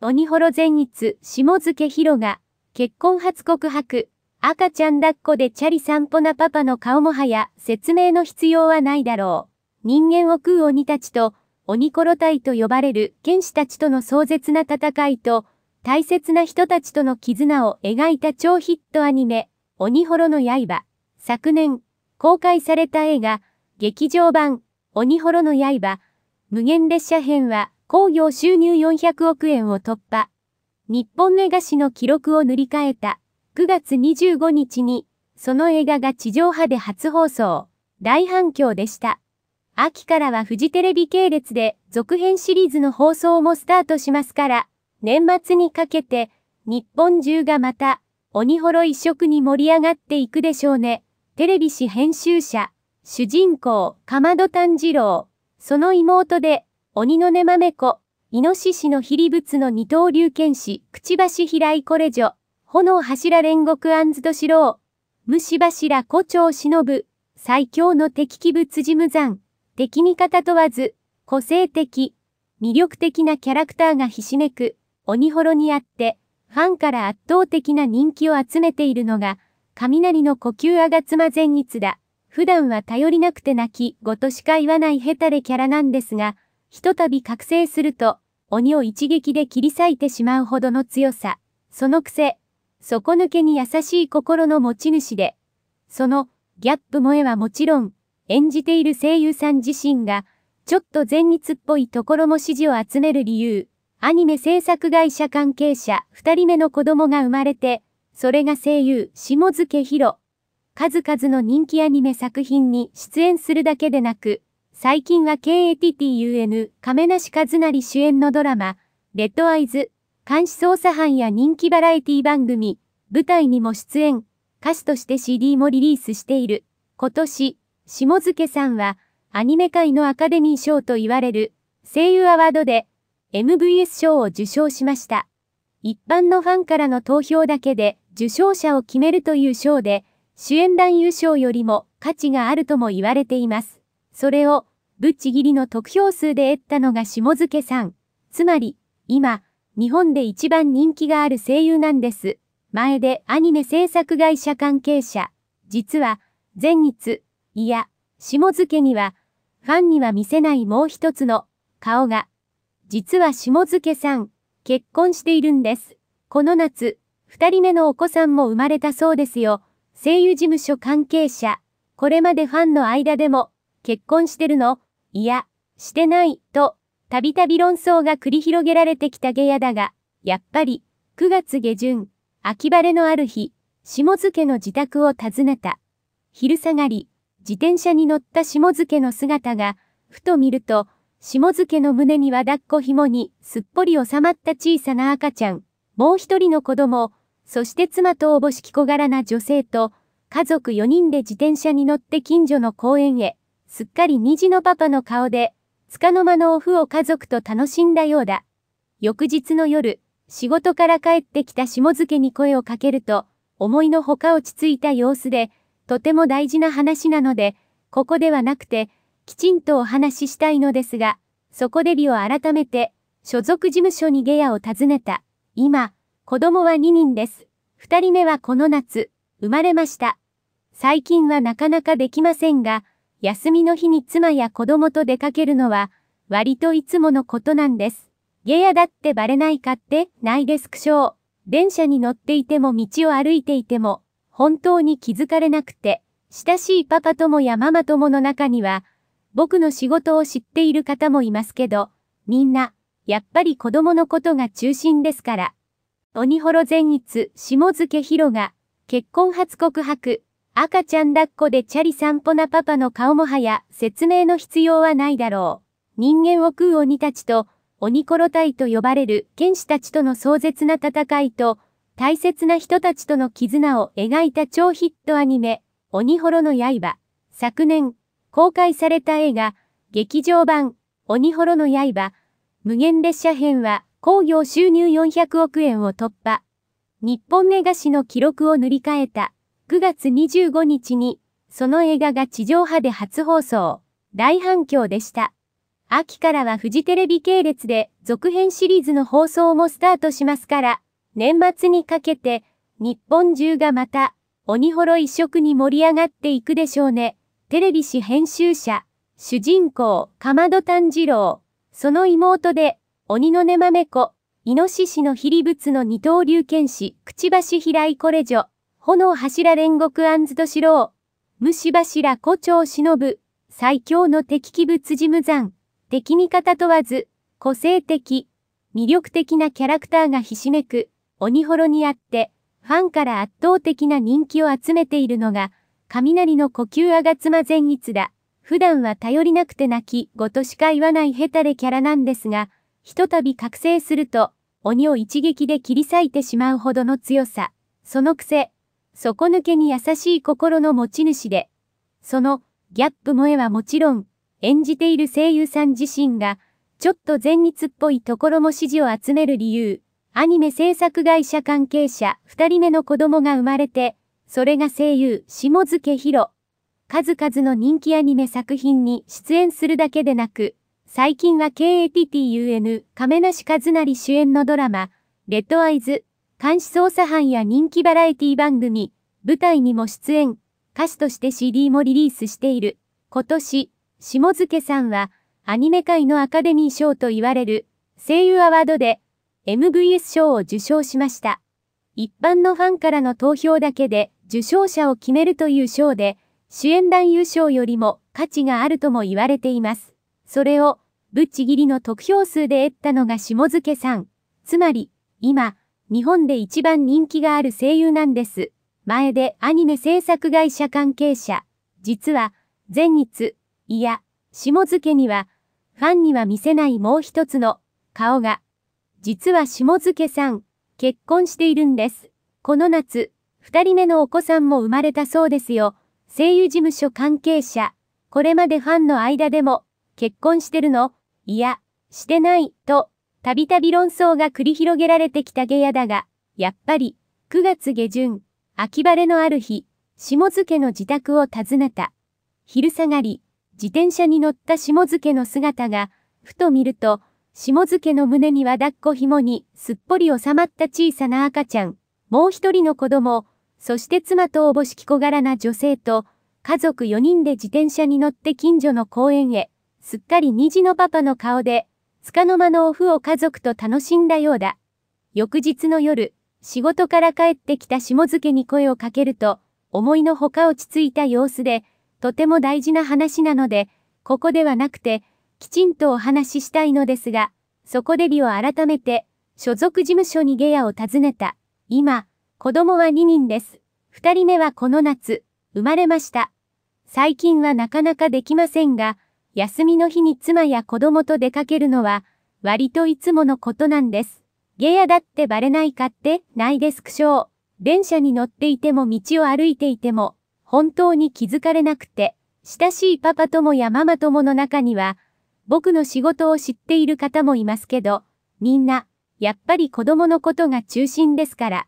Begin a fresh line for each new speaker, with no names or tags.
鬼ほろ前日、下漬広が、結婚初告白、赤ちゃん抱っこでチャリ散歩なパパの顔もはや説明の必要はないだろう。人間を食う鬼たちと、鬼コロ隊と呼ばれる剣士たちとの壮絶な戦いと、大切な人たちとの絆を描いた超ヒットアニメ、鬼ほろの刃。昨年、公開された映画、劇場版、鬼ほろの刃、無限列車編は、工業収入400億円を突破。日本映画史の記録を塗り替えた。9月25日に、その映画が地上波で初放送。大反響でした。秋からはフジテレビ系列で続編シリーズの放送もスタートしますから、年末にかけて、日本中がまた、鬼ほろ一色に盛り上がっていくでしょうね。テレビ誌編集者、主人公、かまど炭治郎、その妹で、鬼の根豆子、イノシシの非利物の二刀流剣士、くちばし平井コレジョ、炎柱煉獄アンズドシロ虫柱胡蝶忍、最強の敵器物事無残、敵味方問わず、個性的、魅力的なキャラクターがひしめく、鬼ほろにあって、ファンから圧倒的な人気を集めているのが、雷の呼吸あがつま前日だ。普段は頼りなくて泣き、ごとしか言わないヘタレキャラなんですが、ひとたび覚醒すると、鬼を一撃で切り裂いてしまうほどの強さ、そのくせ、底抜けに優しい心の持ち主で、その、ギャップ萌えはもちろん、演じている声優さん自身が、ちょっと前日っぽいところも支持を集める理由、アニメ制作会社関係者2人目の子供が生まれて、それが声優、下付博。数々の人気アニメ作品に出演するだけでなく、最近は KATTUN 亀梨和成主演のドラマ、レッドアイズ、監視捜査班や人気バラエティ番組、舞台にも出演、歌手として CD もリリースしている。今年、下付さんは、アニメ界のアカデミー賞と言われる、声優アワードで、MVS 賞を受賞しました。一般のファンからの投票だけで、受賞者を決めるという賞で、主演男優賞よりも価値があるとも言われています。それを、ぶっちぎりの得票数で得ったのが下漬さん。つまり、今、日本で一番人気がある声優なんです。前でアニメ制作会社関係者。実は、前日、いや、下漬には、ファンには見せないもう一つの顔が、実は下漬さん、結婚しているんです。この夏、二人目のお子さんも生まれたそうですよ。声優事務所関係者、これまでファンの間でも、結婚してるのいや、してない、と、たびたび論争が繰り広げられてきた下屋だが、やっぱり、9月下旬、秋晴れのある日、下津の自宅を訪ねた。昼下がり、自転車に乗った下津の姿が、ふと見ると、下津の胸には抱っこ紐にすっぽり収まった小さな赤ちゃん、もう一人の子供、そして妻とおぼしき小柄な女性と、家族4人で自転車に乗って近所の公園へ、すっかり虹のパパの顔で、つかの間のオフを家族と楽しんだようだ。翌日の夜、仕事から帰ってきた下漬に声をかけると、思いのほか落ち着いた様子で、とても大事な話なので、ここではなくて、きちんとお話ししたいのですが、そこで美を改めて、所属事務所にゲアを訪ねた。今、子供は2人です。2人目はこの夏、生まれました。最近はなかなかできませんが、休みの日に妻や子供と出かけるのは、割といつものことなんです。ゲヤだってバレないかって、ないですょう。電車に乗っていても道を歩いていても、本当に気づかれなくて、親しいパパ友やママ友の中には、僕の仕事を知っている方もいますけど、みんな、やっぱり子供のことが中心ですから。鬼滅善逸、下付広が、結婚初告白。赤ちゃん抱っこでチャリ散歩なパパの顔もはや説明の必要はないだろう。人間を食う鬼たちと、鬼コロ隊と呼ばれる剣士たちとの壮絶な戦いと、大切な人たちとの絆を描いた超ヒットアニメ、鬼ほろの刃。昨年、公開された映画、劇場版、鬼ほろの刃、無限列車編は、興行収入400億円を突破。日本映画史の記録を塗り替えた。9月25日に、その映画が地上波で初放送、大反響でした。秋からはフジテレビ系列で続編シリーズの放送もスタートしますから、年末にかけて、日本中がまた、鬼滅ロ一色に盛り上がっていくでしょうね。テレビ誌編集者、主人公、かまど炭治郎、その妹で、鬼のねまめ子、イノシシの非利物の二刀流剣士、くちばし平井コレジョ。炎柱煉獄安図としろう。虫柱古町忍。最強の敵器物事務山。敵味方問わず、個性的、魅力的なキャラクターがひしめく、鬼ほろにあって、ファンから圧倒的な人気を集めているのが、雷の呼吸あがつま善逸だ。普段は頼りなくて泣き、ごとしか言わないヘタレキャラなんですが、ひとたび覚醒すると、鬼を一撃で切り裂いてしまうほどの強さ。そのくせ、底抜けに優しい心の持ち主で、そのギャップ萌えはもちろん、演じている声優さん自身が、ちょっと前日っぽいところも支持を集める理由、アニメ制作会社関係者2人目の子供が生まれて、それが声優、下付博。数々の人気アニメ作品に出演するだけでなく、最近は KATTUN 亀梨和成主演のドラマ、レッドアイズ監視捜査班や人気バラエティ番組、舞台にも出演、歌手として CD もリリースしている。今年、下付さんは、アニメ界のアカデミー賞と言われる、声優アワードで、MVS 賞を受賞しました。一般のファンからの投票だけで、受賞者を決めるという賞で、主演男優賞よりも価値があるとも言われています。それを、ぶっちぎりの得票数で得たのが下付さん。つまり、今、日本で一番人気がある声優なんです。前でアニメ制作会社関係者。実は、前日、いや、下付には、ファンには見せないもう一つの顔が、実は下付さん、結婚しているんです。この夏、二人目のお子さんも生まれたそうですよ。声優事務所関係者。これまでファンの間でも、結婚してるのいや、してない、と、たびたび論争が繰り広げられてきた下屋だが、やっぱり、9月下旬、秋晴れのある日、下津の自宅を訪ねた。昼下がり、自転車に乗った下津の姿が、ふと見ると、下津の胸には抱っこ紐にすっぽり収まった小さな赤ちゃん、もう一人の子供、そして妻とおぼしき小柄な女性と、家族4人で自転車に乗って近所の公園へ、すっかり虹のパパの顔で、束の間のオフを家族と楽しんだようだ。翌日の夜、仕事から帰ってきた下付に声をかけると、思いのほか落ち着いた様子で、とても大事な話なので、ここではなくて、きちんとお話ししたいのですが、そこで美を改めて、所属事務所にゲヤを訪ねた。今、子供は2人です。2人目はこの夏、生まれました。最近はなかなかできませんが、休みの日に妻や子供と出かけるのは、割といつものことなんです。ゲやだってバレないかって、ないです苦笑。電車に乗っていても道を歩いていても、本当に気づかれなくて、親しいパパ友やママ友の中には、僕の仕事を知っている方もいますけど、みんな、やっぱり子供のことが中心ですから。